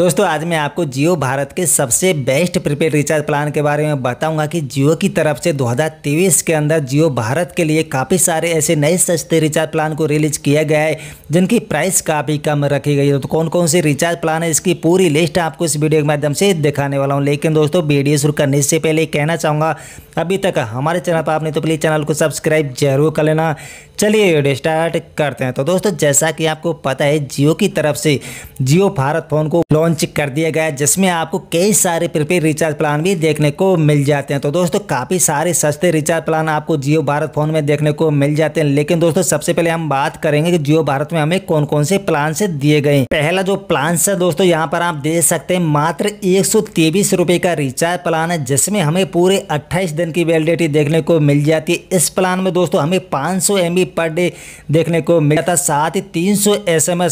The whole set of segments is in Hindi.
दोस्तों आज मैं आपको जियो भारत के सबसे बेस्ट प्रीपेड रिचार्ज प्लान के बारे में बताऊंगा कि जियो की तरफ से 2023 के अंदर जियो भारत के लिए काफ़ी सारे ऐसे नए सस्ते रिचार्ज प्लान को रिलीज किया गया है जिनकी प्राइस काफ़ी कम रखी गई है तो कौन कौन से रिचार्ज प्लान है इसकी पूरी लिस्ट आपको इस वीडियो के माध्यम से दिखाने वाला हूँ लेकिन दोस्तों वीडियो शुरू करने से पहले कहना चाहूँगा अभी तक हमारे चैनल पर आपने तो प्लीज़ चैनल को सब्सक्राइब जरूर कर लेना चलिए वीडियो स्टार्ट करते हैं तो दोस्तों जैसा कि आपको पता है जियो की तरफ से जियो भारत फ़ोन को लॉन्च लॉन्च कर दिया गया है जिसमें आपको कई सारे प्रीपेड रिचार्ज प्लान भी देखने को मिल जाते हैं तो दोस्तों काफ़ी सारे सस्ते रिचार्ज प्लान आपको जियो भारत फ़ोन में देखने को मिल जाते हैं लेकिन दोस्तों सबसे पहले हम बात करेंगे कि जियो भारत में हमें कौन कौन से प्लान से दिए गए पहला जो प्लान है दोस्तों यहाँ पर आप देख सकते हैं मात्र एक रुपए का रिचार्ज प्लान है जिसमें हमें पूरे अट्ठाईस दिन की वैलिडिटी देखने को मिल जाती है इस प्लान में दोस्तों हमें पाँच सौ पर डे देखने को मिलता साथ ही तीन सौ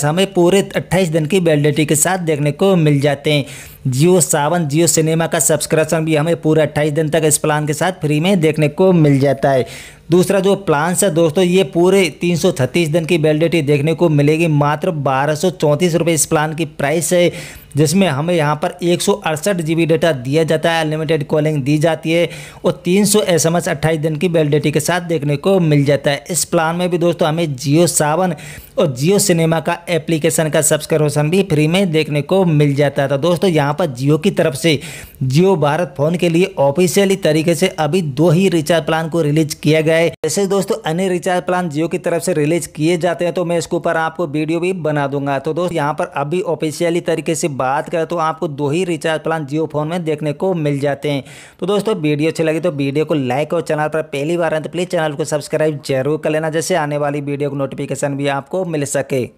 हमें पूरे 28 दिन की वैलिडिटी के साथ देखने को मिल जाते हैं जियो सावन जियो सिनेमा का सब्सक्रिप्शन भी हमें पूरा अट्ठाईस दिन तक इस प्लान के साथ फ्री में देखने को मिल जाता है दूसरा जो प्लान है दोस्तों ये पूरे 336 दिन की वैलिडिटी देखने को मिलेगी मात्र बारह सौ इस प्लान की प्राइस है जिसमें हमें यहाँ पर एक सौ डाटा दिया जाता है अनलिमिटेड कॉलिंग दी जाती है और 300 सौ एस एम दिन की वैलिडिटी के साथ देखने को मिल जाता है इस प्लान में भी दोस्तों हमें जियो सावन और जियो सिनेमा का एप्लीकेशन का सब्सक्रिप्शन भी फ्री में देखने को मिल जाता है तो दोस्तों यहाँ पर जियो की तरफ से जियो भारत फोन के लिए ऑफिशियली तरीके से अभी दो ही रिचार्ज प्लान को रिलीज किया गया है जैसे दोस्तों अन्य रिचार्ज प्लान जियो की तरफ से रिलीज किए जाते हैं तो मैं इसके ऊपर आपको वीडियो भी बना दूंगा तो दोस्तों यहाँ पर अभी ऑफिशियली तरीके से बात करें तो आपको दो ही रिचार्ज प्लान जियो फोन में देखने को मिल जाते हैं तो दोस्तों वीडियो अच्छी लगी तो वीडियो को लाइक और चैनल पर पहली बार आए तो प्लीज़ चैनल को सब्सक्राइब जरूर कर लेना जैसे आने वाली वीडियो को नोटिफिकेशन भी आपको मिल सके